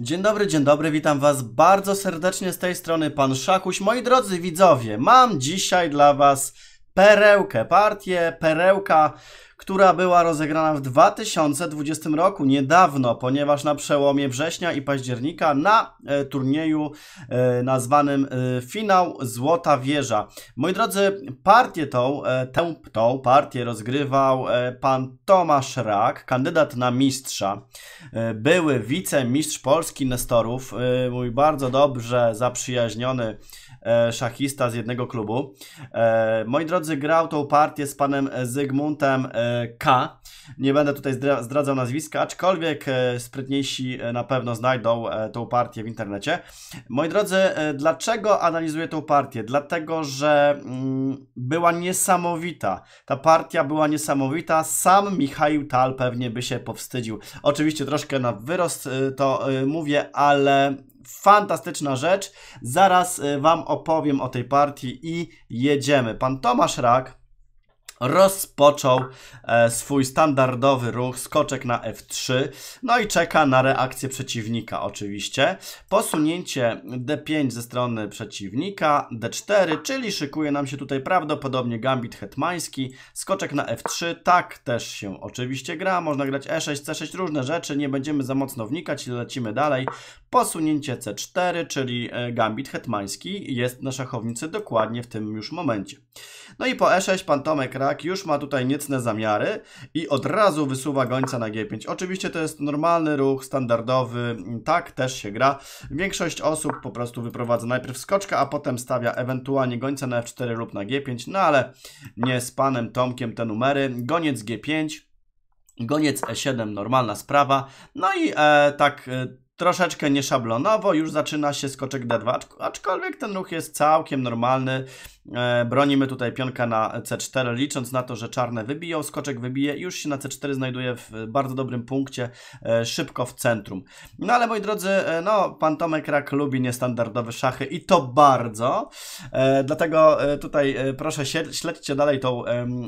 Dzień dobry, dzień dobry, witam Was bardzo serdecznie z tej strony, pan Szakuś. Moi drodzy widzowie, mam dzisiaj dla Was perełkę. Partię perełka, która była rozegrana w 2020 roku, niedawno, ponieważ na przełomie września i października na e, turnieju e, nazwanym e, Finał Złota Wieża. Moi drodzy, partię tą, tę, tą partię rozgrywał pan Tomasz Rak, kandydat na mistrza, były wicemistrz Polski Nestorów, mój bardzo dobrze zaprzyjaźniony E, szachista z jednego klubu. E, moi drodzy, grał tą partię z panem Zygmuntem e, K. Nie będę tutaj zdradzał nazwiska, aczkolwiek sprytniejsi na pewno znajdą tą partię w internecie. Moi drodzy, dlaczego analizuję tą partię? Dlatego, że mm, była niesamowita. Ta partia była niesamowita. Sam Michał Tal pewnie by się powstydził. Oczywiście troszkę na wyrost to mówię, ale fantastyczna rzecz. Zaraz y, Wam opowiem o tej partii i jedziemy. Pan Tomasz Rak rozpoczął e, swój standardowy ruch, skoczek na F3, no i czeka na reakcję przeciwnika oczywiście. Posunięcie D5 ze strony przeciwnika, D4, czyli szykuje nam się tutaj prawdopodobnie gambit hetmański, skoczek na F3, tak też się oczywiście gra, można grać E6, C6, różne rzeczy, nie będziemy za mocno wnikać, lecimy dalej. Posunięcie C4, czyli e, gambit hetmański jest na szachownicy dokładnie w tym już momencie. No i po E6 pan Tomek tak? Już ma tutaj niecne zamiary i od razu wysuwa gońca na G5. Oczywiście to jest normalny ruch, standardowy, tak też się gra. Większość osób po prostu wyprowadza najpierw skoczka, a potem stawia ewentualnie gońca na F4 lub na G5, no ale nie z panem Tomkiem te numery. Goniec G5, goniec E7, normalna sprawa. No i e, tak... E, troszeczkę nieszablonowo, już zaczyna się skoczek D2, aczkolwiek ten ruch jest całkiem normalny, E, bronimy tutaj pionka na C4, licząc na to, że czarne wybiją, skoczek wybije i już się na C4 znajduje w bardzo dobrym punkcie, e, szybko w centrum. No ale moi drodzy, e, no pan Tomek Rak lubi niestandardowe szachy i to bardzo, dlatego tutaj proszę śledźcie dalej tą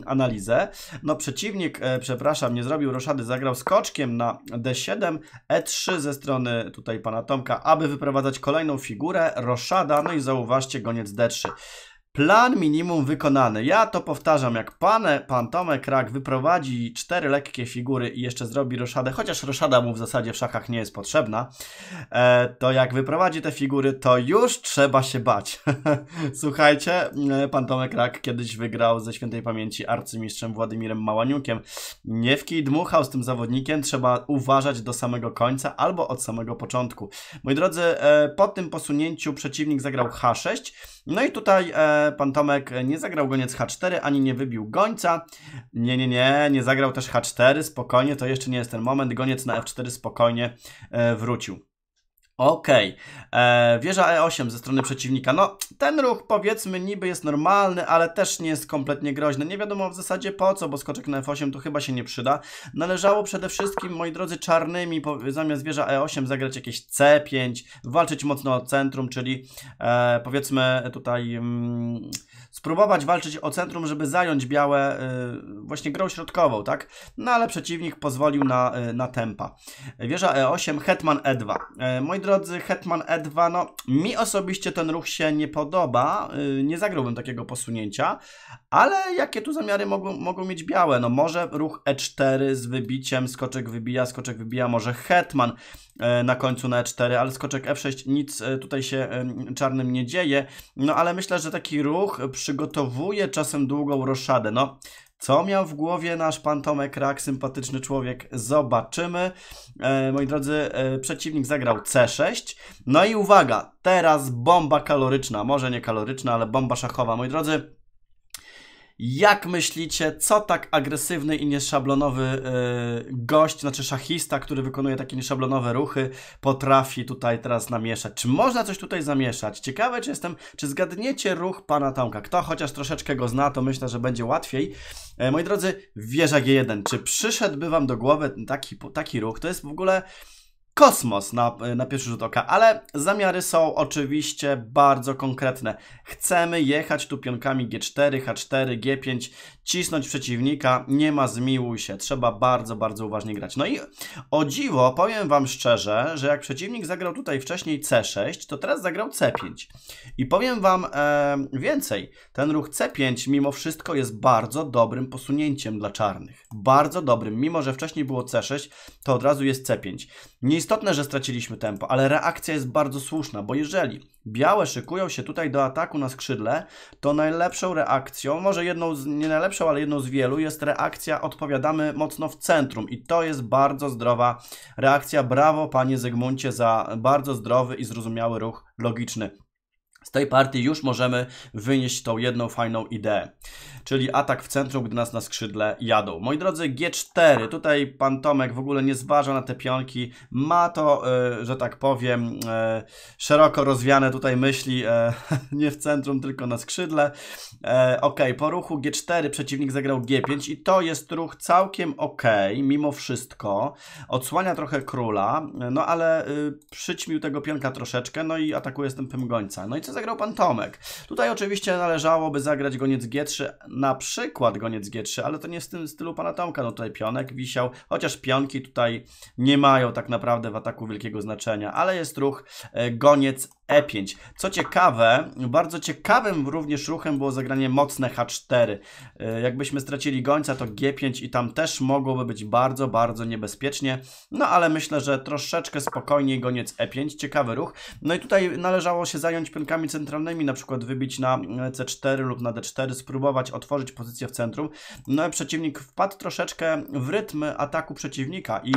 analizę. No przeciwnik, przepraszam, nie zrobił roszady, zagrał skoczkiem na D7, E3 ze strony tutaj pana Tomka, aby wyprowadzać kolejną figurę, roszada, no i zauważcie goniec D3. Plan minimum wykonany. Ja to powtarzam, jak pan, pan Tomek Rak wyprowadzi cztery lekkie figury i jeszcze zrobi roszadę, chociaż roszada mu w zasadzie w szachach nie jest potrzebna, e, to jak wyprowadzi te figury, to już trzeba się bać. Słuchajcie, e, pan Tomek Rak kiedyś wygrał ze świętej pamięci arcymistrzem Władimirem Małaniukiem. Nie w kij dmuchał z tym zawodnikiem, trzeba uważać do samego końca albo od samego początku. Moi drodzy, e, po tym posunięciu przeciwnik zagrał H6, no i tutaj e, pan Tomek e, nie zagrał goniec H4, ani nie wybił gońca. Nie, nie, nie, nie zagrał też H4, spokojnie, to jeszcze nie jest ten moment. Goniec na F4 spokojnie e, wrócił. Okej, okay. E, wieża E8 ze strony przeciwnika. No, ten ruch powiedzmy niby jest normalny, ale też nie jest kompletnie groźny. Nie wiadomo w zasadzie po co, bo skoczek na F8 to chyba się nie przyda. Należało przede wszystkim, moi drodzy, czarnymi zamiast wieża E8 zagrać jakieś C5, walczyć mocno o centrum, czyli e, powiedzmy tutaj... Mm, spróbować walczyć o centrum, żeby zająć białe e, właśnie grą środkową, tak? No ale przeciwnik pozwolił na, yy, na tempa. Wieża E8, hetman E2. moi drodzy, drodzy, Hetman E2, no mi osobiście ten ruch się nie podoba, y, nie zagrałbym takiego posunięcia, ale jakie tu zamiary mogą, mogą mieć białe? No może ruch E4 z wybiciem, skoczek wybija, skoczek wybija, może Hetman e, na końcu na E4, ale skoczek F6, nic e, tutaj się czarnym nie dzieje, no ale myślę, że taki ruch przygotowuje czasem długą roszadę, no co miał w głowie nasz pan Tomek Rak, sympatyczny człowiek? Zobaczymy. E, moi drodzy, e, przeciwnik zagrał C6. No i uwaga, teraz bomba kaloryczna. Może nie kaloryczna, ale bomba szachowa. Moi drodzy, jak myślicie, co tak agresywny i nieszablonowy yy, gość, znaczy szachista, który wykonuje takie nieszablonowe ruchy, potrafi tutaj teraz namieszać? Czy można coś tutaj zamieszać? Ciekawe czy jestem, czy zgadniecie ruch pana Tomka. Kto chociaż troszeczkę go zna, to myślę, że będzie łatwiej. E, moi drodzy, wieża G1. Czy przyszedłby wam do głowy taki, taki ruch? To jest w ogóle kosmos na, na pierwszy rzut oka, ale zamiary są oczywiście bardzo konkretne. Chcemy jechać tu pionkami G4, H4, G5, cisnąć przeciwnika, nie ma zmiłuj się, trzeba bardzo, bardzo uważnie grać. No i o dziwo, powiem Wam szczerze, że jak przeciwnik zagrał tutaj wcześniej C6, to teraz zagrał C5. I powiem Wam e, więcej, ten ruch C5 mimo wszystko jest bardzo dobrym posunięciem dla czarnych. Bardzo dobrym, mimo że wcześniej było C6, to od razu jest C5. Nieistotne, że straciliśmy tempo, ale reakcja jest bardzo słuszna, bo jeżeli białe szykują się tutaj do ataku na skrzydle, to najlepszą reakcją, może jedną z, nie najlepszą, ale jedną z wielu, jest reakcja odpowiadamy mocno w centrum i to jest bardzo zdrowa reakcja. Brawo panie Zygmuncie za bardzo zdrowy i zrozumiały ruch logiczny. Z tej partii już możemy wynieść tą jedną fajną ideę, czyli atak w centrum, gdy nas na skrzydle jadą. Moi drodzy, G4, tutaj pan Tomek w ogóle nie zważa na te pionki, ma to, e, że tak powiem, e, szeroko rozwiane tutaj myśli, e, nie w centrum, tylko na skrzydle. ok, po ruchu G4 przeciwnik zagrał G5 i to jest ruch całkiem ok, mimo wszystko. Odsłania trochę króla, no ale y, przyćmił tego pionka troszeczkę, no i atakuje z tym gońca. No i co co zagrał pan Tomek. Tutaj oczywiście należałoby zagrać goniec G3, na przykład goniec G3, ale to nie w tym stylu pana Tomka. No tutaj pionek wisiał, chociaż pionki tutaj nie mają tak naprawdę w ataku wielkiego znaczenia, ale jest ruch e, goniec E5. Co ciekawe, bardzo ciekawym również ruchem było zagranie mocne H4. E, jakbyśmy stracili gońca, to G5 i tam też mogłoby być bardzo, bardzo niebezpiecznie. No ale myślę, że troszeczkę spokojniej goniec E5. Ciekawy ruch. No i tutaj należało się zająć pionkami centralnymi, na przykład wybić na C4 lub na D4, spróbować otworzyć pozycję w centrum. No i przeciwnik wpadł troszeczkę w rytm ataku przeciwnika i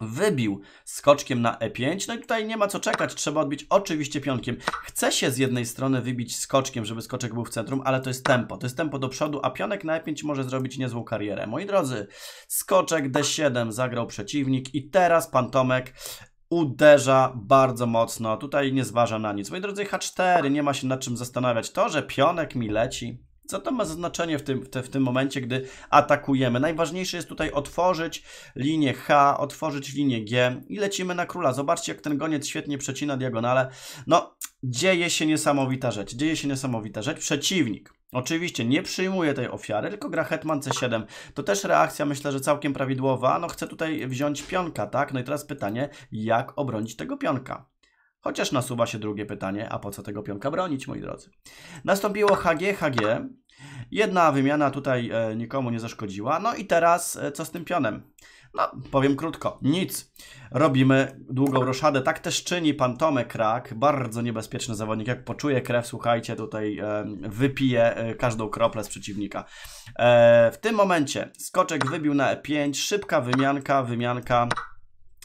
wybił skoczkiem na E5. No i tutaj nie ma co czekać, trzeba odbić oczywiście pionkiem. Chce się z jednej strony wybić skoczkiem, żeby skoczek był w centrum, ale to jest tempo. To jest tempo do przodu, a pionek na E5 może zrobić niezłą karierę. Moi drodzy, skoczek D7 zagrał przeciwnik i teraz pan Tomek uderza bardzo mocno. Tutaj nie zważa na nic. Moi drodzy, H4, nie ma się nad czym zastanawiać. To, że pionek mi leci, co to ma znaczenie w tym, w, te, w tym momencie, gdy atakujemy? Najważniejsze jest tutaj otworzyć linię H, otworzyć linię G i lecimy na króla. Zobaczcie, jak ten goniec świetnie przecina diagonale. No, dzieje się niesamowita rzecz. Dzieje się niesamowita rzecz. Przeciwnik Oczywiście nie przyjmuje tej ofiary, tylko gra hetman c7. To też reakcja, myślę, że całkiem prawidłowa. No chce tutaj wziąć pionka, tak? No i teraz pytanie, jak obronić tego pionka? Chociaż nasuwa się drugie pytanie, a po co tego pionka bronić, moi drodzy? Nastąpiło HG, HG. Jedna wymiana tutaj e, nikomu nie zaszkodziła. No i teraz e, co z tym pionem? No, powiem krótko, nic. Robimy długą roszadę. Tak też czyni pan Tomek Krak, bardzo niebezpieczny zawodnik. Jak poczuje krew, słuchajcie, tutaj wypije e, każdą kroplę z przeciwnika. E, w tym momencie skoczek wybił na E5, szybka wymianka, wymianka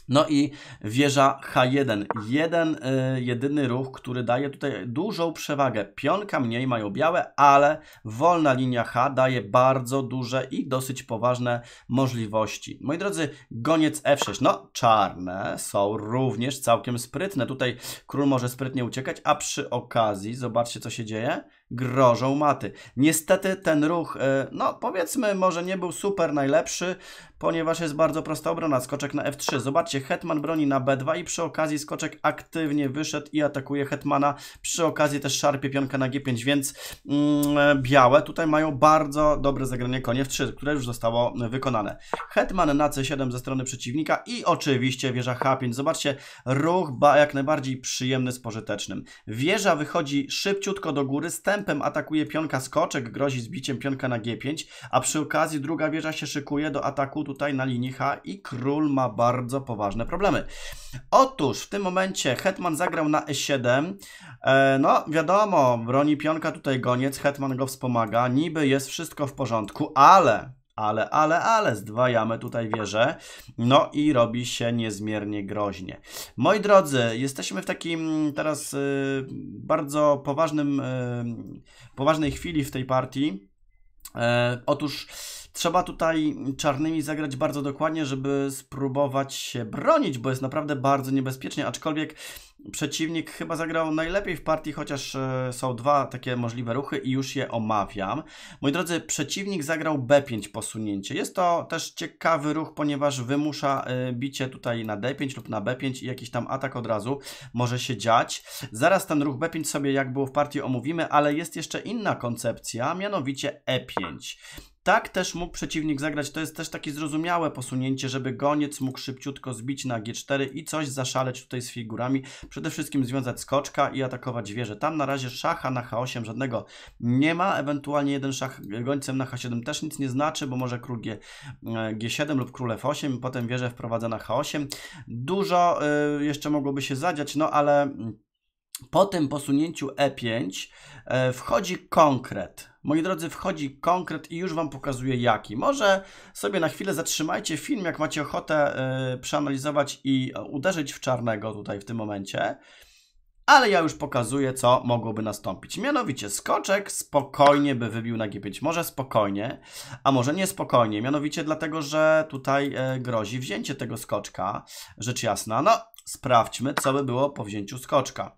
no i wieża H1. Jeden, y, jedyny ruch, który daje tutaj dużą przewagę. Pionka mniej mają białe, ale wolna linia H daje bardzo duże i dosyć poważne możliwości. Moi drodzy, goniec F6. No, czarne są również całkiem sprytne. Tutaj król może sprytnie uciekać, a przy okazji, zobaczcie co się dzieje grożą maty. Niestety ten ruch, e, no powiedzmy, może nie był super najlepszy, ponieważ jest bardzo prosta obrona, skoczek na f3. Zobaczcie, hetman broni na b2 i przy okazji skoczek aktywnie wyszedł i atakuje hetmana. Przy okazji też szarpie pionka na g5, więc mm, e, białe tutaj mają bardzo dobre zagranie konie f3, które już zostało wykonane. Hetman na c7 ze strony przeciwnika i oczywiście wieża h5. Zobaczcie, ruch ba jak najbardziej przyjemny spożyteczny. Wieża wychodzi szybciutko do góry, z postępem atakuje pionka skoczek, grozi zbiciem pionka na G5, a przy okazji druga wieża się szykuje do ataku tutaj na linii H i król ma bardzo poważne problemy. Otóż w tym momencie hetman zagrał na E7. E, no wiadomo, broni pionka tutaj goniec, hetman go wspomaga, niby jest wszystko w porządku, ale ale, ale, ale zdwajamy tutaj wieżę. No i robi się niezmiernie groźnie. Moi drodzy, jesteśmy w takim teraz y, bardzo poważnym, y, poważnej chwili w tej partii. E, otóż trzeba tutaj czarnymi zagrać bardzo dokładnie, żeby spróbować się bronić, bo jest naprawdę bardzo niebezpiecznie, aczkolwiek przeciwnik chyba zagrał najlepiej w partii, chociaż e, są dwa takie możliwe ruchy i już je omawiam. Moi drodzy, przeciwnik zagrał B5 posunięcie. Jest to też ciekawy ruch, ponieważ wymusza e, bicie tutaj na D5 lub na B5 i jakiś tam atak od razu może się dziać. Zaraz ten ruch B5 sobie jak było w partii omówimy, ale jest jeszcze inna koncepcja, mianowicie E5. Tak też mógł przeciwnik zagrać. To jest też takie zrozumiałe posunięcie, żeby goniec mógł szybciutko zbić na G4 i coś zaszaleć tutaj z figurami. Przede wszystkim związać skoczka i atakować wieżę. Tam na razie szacha na H8 żadnego nie ma. Ewentualnie jeden szach gońcem na H7 też nic nie znaczy, bo może król G, e, G7 lub król F8, potem wieżę wprowadza na H8. Dużo y, jeszcze mogłoby się zadziać, no ale po tym posunięciu E5 y, e, wchodzi konkret Moi drodzy, wchodzi konkret i już Wam pokazuję jaki. Może sobie na chwilę zatrzymajcie film, jak macie ochotę yy, przeanalizować i e, uderzyć w czarnego tutaj w tym momencie. Ale ja już pokazuję, co mogłoby nastąpić. Mianowicie skoczek spokojnie by wybił na G5. Może spokojnie, a może niespokojnie. Mianowicie dlatego, że tutaj e, grozi wzięcie tego skoczka, rzecz jasna. No, sprawdźmy, co by było po wzięciu skoczka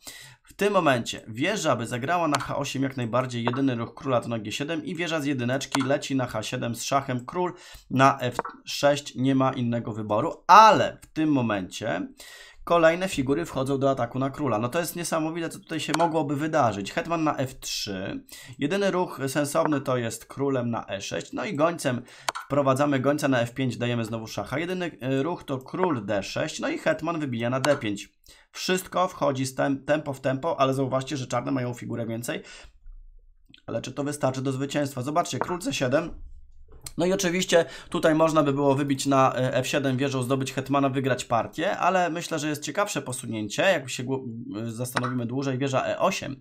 tym momencie wieża by zagrała na H8 jak najbardziej, jedyny ruch króla to na G7 i wieża z jedyneczki leci na H7 z szachem, król na F6, nie ma innego wyboru, ale w tym momencie kolejne figury wchodzą do ataku na króla. No to jest niesamowite, co tutaj się mogłoby wydarzyć. Hetman na f3, jedyny ruch sensowny to jest królem na e6, no i gońcem wprowadzamy gońca na f5, dajemy znowu szacha. Jedyny e, ruch to król d6, no i hetman wybija na d5. Wszystko wchodzi z tem tempo w tempo, ale zauważcie, że czarne mają figurę więcej. Ale czy to wystarczy do zwycięstwa? Zobaczcie, król c7 no i oczywiście tutaj można by było wybić na e, F7 wieżą, zdobyć hetmana, wygrać partię, ale myślę, że jest ciekawsze posunięcie, jak się e, zastanowimy dłużej, wieża E8.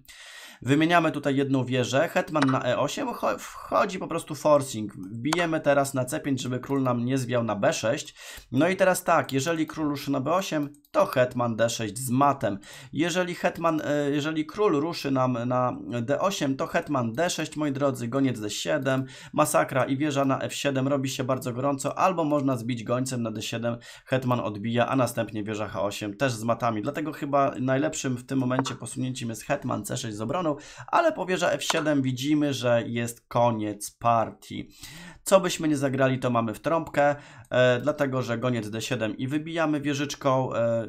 Wymieniamy tutaj jedną wieżę. Hetman na e8. Wchodzi po prostu forcing. Bijemy teraz na c5, żeby król nam nie zwiał na b6. No i teraz tak, jeżeli król ruszy na b8, to hetman d6 z matem. Jeżeli hetman, e, jeżeli król ruszy nam na d8, to hetman d6, moi drodzy, goniec d7, masakra i wieża na f7 robi się bardzo gorąco, albo można zbić gońcem na d7, hetman odbija, a następnie wieża h8 też z matami. Dlatego chyba najlepszym w tym momencie posunięciem jest hetman c6 z obrony, pioną, ale powierza F7 widzimy, że jest koniec partii. Co byśmy nie zagrali, to mamy w trąbkę, e, dlatego że goniec D7 i wybijamy wieżyczką. E,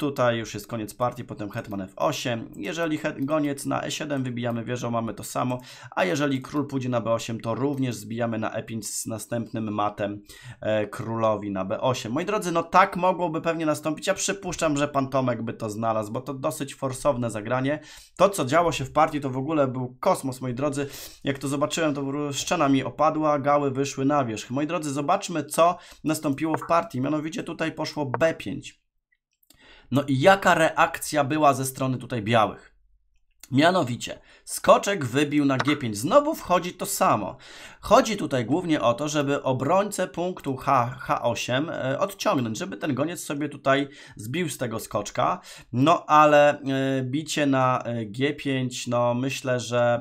Tutaj już jest koniec partii, potem hetman f8. Jeżeli goniec na e7 wybijamy wieżą, mamy to samo. A jeżeli król pójdzie na b8, to również zbijamy na e5 z następnym matem e, królowi na b8. Moi drodzy, no tak mogłoby pewnie nastąpić. Ja przypuszczam, że pan Tomek by to znalazł, bo to dosyć forsowne zagranie. To, co działo się w partii, to w ogóle był kosmos, moi drodzy. Jak to zobaczyłem, to szczena mi opadła, gały wyszły na wierzch. Moi drodzy, zobaczmy, co nastąpiło w partii. Mianowicie tutaj poszło b5. No i jaka reakcja była ze strony tutaj białych? Mianowicie, skoczek wybił na G5. Znowu wchodzi to samo. Chodzi tutaj głównie o to, żeby obrońcę punktu H, H8 e, odciągnąć, żeby ten goniec sobie tutaj zbił z tego skoczka. No ale e, bicie na e, G5, no myślę, że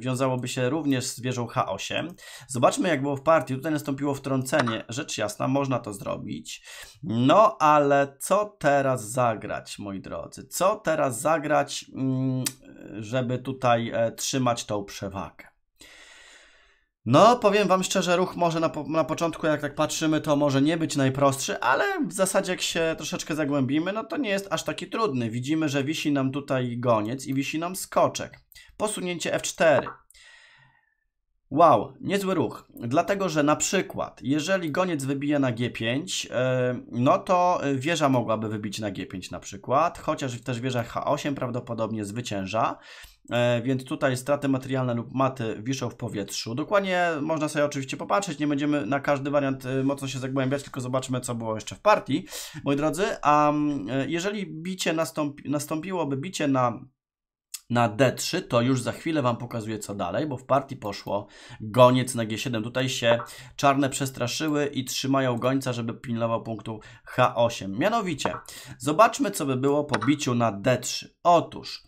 wiązałoby się również z wieżą H8. Zobaczmy jak było w partii. Tutaj nastąpiło wtrącenie. Rzecz jasna, można to zrobić. No ale co teraz zagrać, moi drodzy? Co teraz zagrać? Mm, żeby tutaj e, trzymać tą przewagę. No, powiem Wam szczerze, ruch może na, na początku, jak tak patrzymy, to może nie być najprostszy, ale w zasadzie jak się troszeczkę zagłębimy, no to nie jest aż taki trudny. Widzimy, że wisi nam tutaj goniec i wisi nam skoczek. Posunięcie F4, Wow, niezły ruch. Dlatego, że na przykład, jeżeli goniec wybije na G5, e, no to e, wieża mogłaby wybić na G5 na przykład, chociaż też wieża H8 prawdopodobnie zwycięża, e, więc tutaj straty materialne lub maty wiszą w powietrzu. Dokładnie można sobie oczywiście popatrzeć, nie będziemy na każdy wariant mocno się zagłębiać, tylko zobaczmy, co było jeszcze w partii, moi drodzy. A jeżeli bicie nastąpi, nastąpiłoby bicie na na D3, to już za chwilę Wam pokazuję co dalej, bo w partii poszło goniec na G7. Tutaj się czarne przestraszyły i trzymają gońca, żeby pilnował punktu H8. Mianowicie, zobaczmy co by było po biciu na D3. Otóż...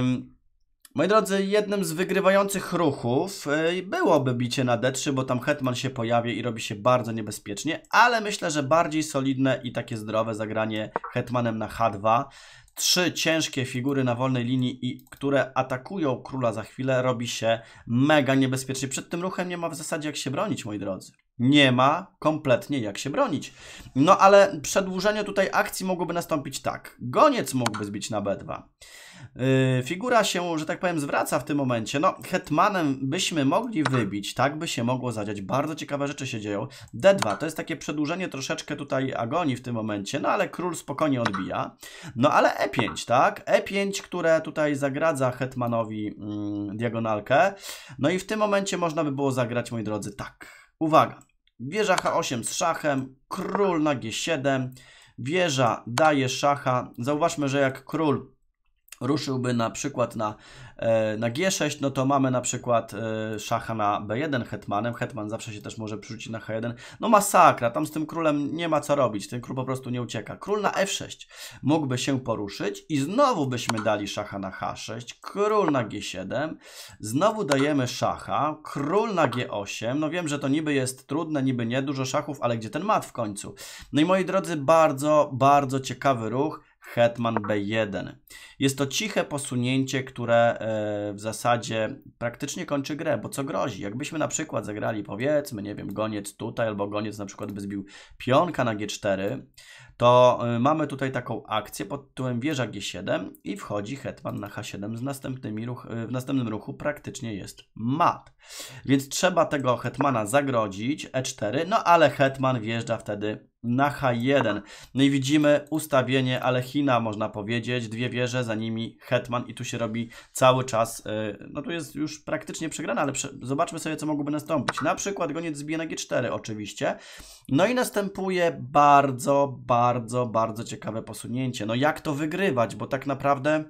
Ym, moi drodzy, jednym z wygrywających ruchów e, byłoby bicie na D3, bo tam hetman się pojawi i robi się bardzo niebezpiecznie, ale myślę, że bardziej solidne i takie zdrowe zagranie hetmanem na H2 trzy ciężkie figury na wolnej linii i które atakują króla za chwilę, robi się mega niebezpiecznie. Przed tym ruchem nie ma w zasadzie jak się bronić, moi drodzy. Nie ma kompletnie jak się bronić. No ale przedłużenie tutaj akcji mogłoby nastąpić tak. Goniec mógłby zbić na B2. Y, figura się, że tak powiem, zwraca w tym momencie. No, Hetmanem byśmy mogli wybić, tak by się mogło zadziać. Bardzo ciekawe rzeczy się dzieją. D2 to jest takie przedłużenie troszeczkę tutaj agonii w tym momencie, no ale król spokojnie odbija. No ale E5, tak? E5, które tutaj zagradza Hetmanowi mm, diagonalkę. No i w tym momencie można by było zagrać, moi drodzy, tak. Uwaga, wieża H8 z szachem, król na G7, wieża daje szacha. Zauważmy, że jak król ruszyłby na przykład na, e, na G6, no to mamy na przykład e, szacha na B1 hetmanem, hetman zawsze się też może przerzucić na H1, no masakra, tam z tym królem nie ma co robić, ten król po prostu nie ucieka. Król na F6 mógłby się poruszyć i znowu byśmy dali szacha na H6, król na G7, znowu dajemy szacha, król na G8, no wiem, że to niby jest trudne, niby nie, dużo szachów, ale gdzie ten mat w końcu? No i moi drodzy, bardzo, bardzo ciekawy ruch, hetman b1. Jest to ciche posunięcie, które e, w zasadzie praktycznie kończy grę, bo co grozi? Jakbyśmy na przykład zagrali powiedzmy, nie wiem, goniec tutaj, albo goniec na przykład by zbił pionka na g4, to e, mamy tutaj taką akcję pod tytułem wieża g7 i wchodzi hetman na h7 z następnymi ruch, e, w następnym ruchu praktycznie jest mat. Więc trzeba tego hetmana zagrodzić, e4, no ale hetman wjeżdża wtedy na H1. No i widzimy ustawienie Alechina, można powiedzieć, dwie wieże, za nimi Hetman i tu się robi cały czas, y, no tu jest już praktycznie przegrana, ale prze zobaczmy sobie, co mogłoby nastąpić. Na przykład goniec zbije na G4 oczywiście. No i następuje bardzo, bardzo, bardzo ciekawe posunięcie. No jak to wygrywać, bo tak naprawdę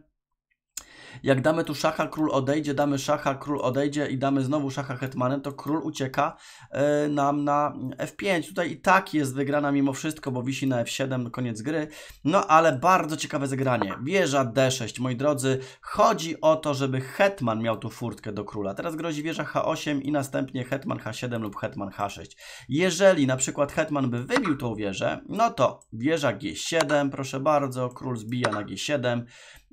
jak damy tu szacha, król odejdzie, damy szacha, król odejdzie i damy znowu szacha hetmanem, to król ucieka y, nam na f5. Tutaj i tak jest wygrana mimo wszystko, bo wisi na f7, koniec gry. No ale bardzo ciekawe zagranie. Wieża d6, moi drodzy. Chodzi o to, żeby hetman miał tu furtkę do króla. Teraz grozi wieża h8 i następnie hetman h7 lub hetman h6. Jeżeli na przykład hetman by wybił tą wieżę, no to wieża g7, proszę bardzo, król zbija na g7,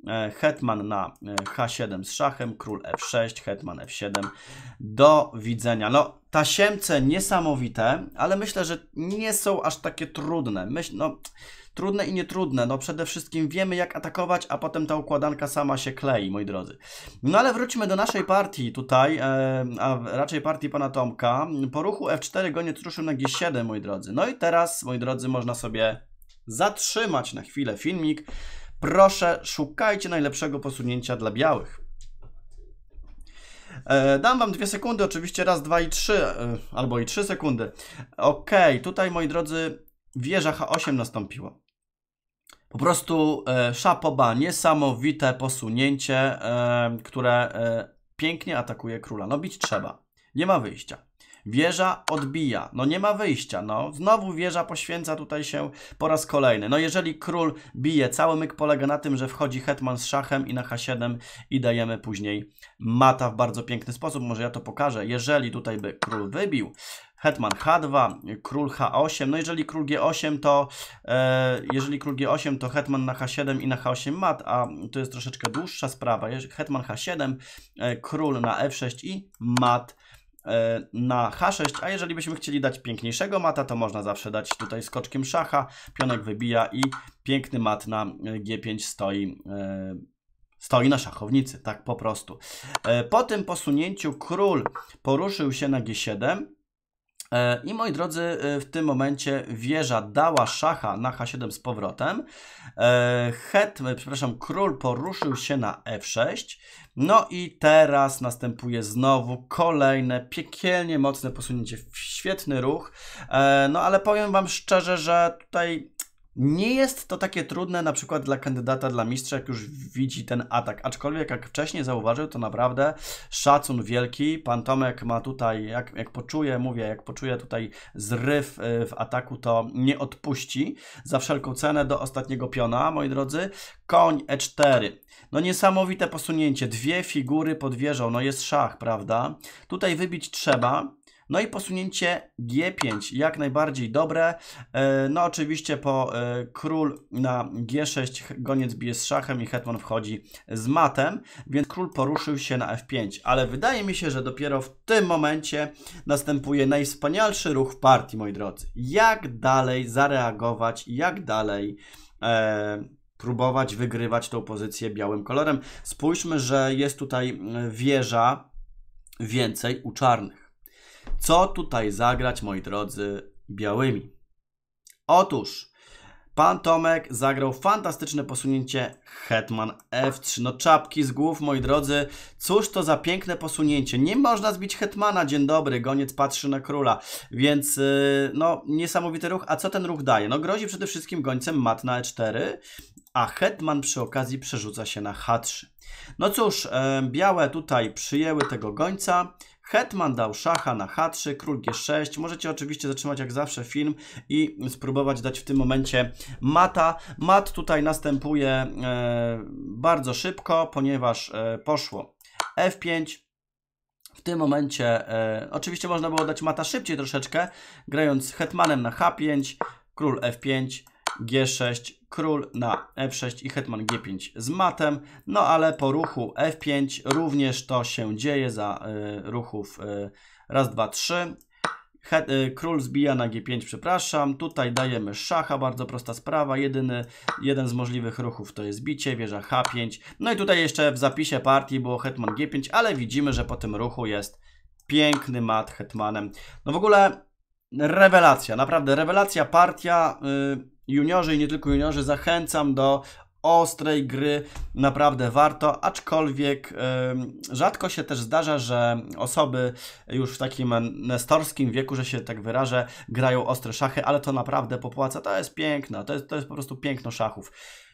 E, hetman na e, H7 z szachem, król F6, hetman F7. Do widzenia. No, tasiemce niesamowite, ale myślę, że nie są aż takie trudne. Myśl, no, trudne i nietrudne. No, przede wszystkim wiemy jak atakować, a potem ta układanka sama się klei, moi drodzy. No, ale wróćmy do naszej partii tutaj, e, a raczej partii pana Tomka. Po ruchu F4 goniec ruszył na G7, moi drodzy. No i teraz, moi drodzy, można sobie zatrzymać na chwilę filmik, Proszę, szukajcie najlepszego posunięcia dla białych. E, dam wam dwie sekundy, oczywiście raz, dwa i trzy, e, albo i trzy sekundy. Ok, tutaj moi drodzy, wieża H8 nastąpiła. Po prostu e, szapoba, niesamowite posunięcie, e, które e, pięknie atakuje króla. No bić trzeba, nie ma wyjścia. Wieża odbija. No nie ma wyjścia. No znowu wieża poświęca tutaj się po raz kolejny. No jeżeli król bije, cały myk polega na tym, że wchodzi hetman z szachem i na h7 i dajemy później mata w bardzo piękny sposób. Może ja to pokażę. Jeżeli tutaj by król wybił, Hetman H2, król H8. No jeżeli król G8 to e, jeżeli król G8 to hetman na H7 i na H8 mat, a to jest troszeczkę dłuższa sprawa. Hetman H7, e, król na F6 i mat E, na H6, a jeżeli byśmy chcieli dać piękniejszego mata, to można zawsze dać tutaj skoczkiem szacha, pionek wybija i piękny mat na G5 stoi e, Stoi na szachownicy, tak po prostu. E, po tym posunięciu król poruszył się na G7, E, I moi drodzy, e, w tym momencie wieża dała szacha na h7 z powrotem. E, Het, przepraszam, król poruszył się na f6. No i teraz następuje znowu kolejne piekielnie mocne posunięcie. Świetny ruch. No ale powiem Wam szczerze, że tutaj nie jest to takie trudne na przykład dla kandydata, dla mistrza, jak już widzi ten atak. Aczkolwiek, jak wcześniej zauważył, to naprawdę szacun wielki. Pan Tomek ma tutaj, jak, jak poczuje, mówię, jak poczuje tutaj zryw y, w ataku, to nie odpuści za wszelką cenę do ostatniego piona, moi drodzy. Koń E4. No niesamowite posunięcie. Dwie figury pod wieżą. No jest szach, prawda? Tutaj wybić trzeba. No i posunięcie G5, jak najbardziej dobre. E, no oczywiście po e, król na G6 goniec bije z szachem i hetman wchodzi z matem, więc król poruszył się na F5, ale wydaje mi się, że dopiero w tym momencie następuje najwspanialszy ruch w partii, moi drodzy. Jak dalej zareagować, jak dalej... E próbować wygrywać tą pozycję białym kolorem. Spójrzmy, że jest tutaj e, wieża więcej u czarnych. Co tutaj zagrać, moi drodzy, białymi? Otóż pan Tomek zagrał fantastyczne posunięcie Hetman F3. No czapki z głów, moi drodzy. Cóż to za piękne posunięcie. Nie można zbić Hetmana. Dzień dobry, goniec patrzy na króla. Więc y, no niesamowity ruch. A co ten ruch daje? No grozi przede wszystkim gońcem mat na E4, a Hetman przy okazji przerzuca się na H3. No cóż, białe tutaj przyjęły tego gońca. Hetman dał szacha na H3, król G6. Możecie oczywiście zatrzymać jak zawsze film i spróbować dać w tym momencie mata. Mat tutaj następuje e, bardzo szybko, ponieważ e, poszło F5, w tym momencie e, oczywiście można było dać mata szybciej troszeczkę, grając hetmanem na H5, król F5, G6, król na E6 i hetman G5 z matem. No ale po ruchu F5 również to się dzieje za y, ruchów y, raz, dwa, trzy. y, król zbija na G5, przepraszam. Tutaj dajemy szacha, bardzo prosta sprawa. Jedyny, jeden z możliwych ruchów to jest bicie, wieża H5. No i tutaj jeszcze w zapisie partii było hetman G5, ale widzimy, że po tym ruchu jest piękny mat hetmanem. No w ogóle rewelacja, naprawdę rewelacja partia. Yy, juniorzy i nie tylko juniorzy, zachęcam do ostrej gry naprawdę warto, aczkolwiek rzadko się też zdarza, że osoby już w takim nestorskim wieku, że się tak wyrażę, grają ostre szachy, ale to naprawdę popłaca, to jest piękne. to jest, to jest po prostu piękno szachów.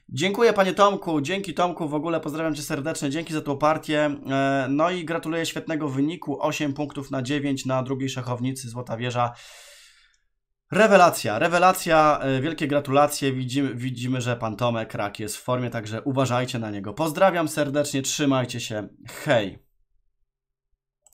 Dziękuję panie Tomku, dzięki Tomku, w ogóle pozdrawiam cię serdecznie, dzięki za tą partię. E, no i gratuluję świetnego wyniku, 8 punktów na 9 na drugiej szachownicy Złota Wieża. Rewelacja, rewelacja, e, wielkie gratulacje. Widzimy, widzimy, że pan Tomek Rak jest w formie, także uważajcie na niego. Pozdrawiam serdecznie, trzymajcie się. Hej!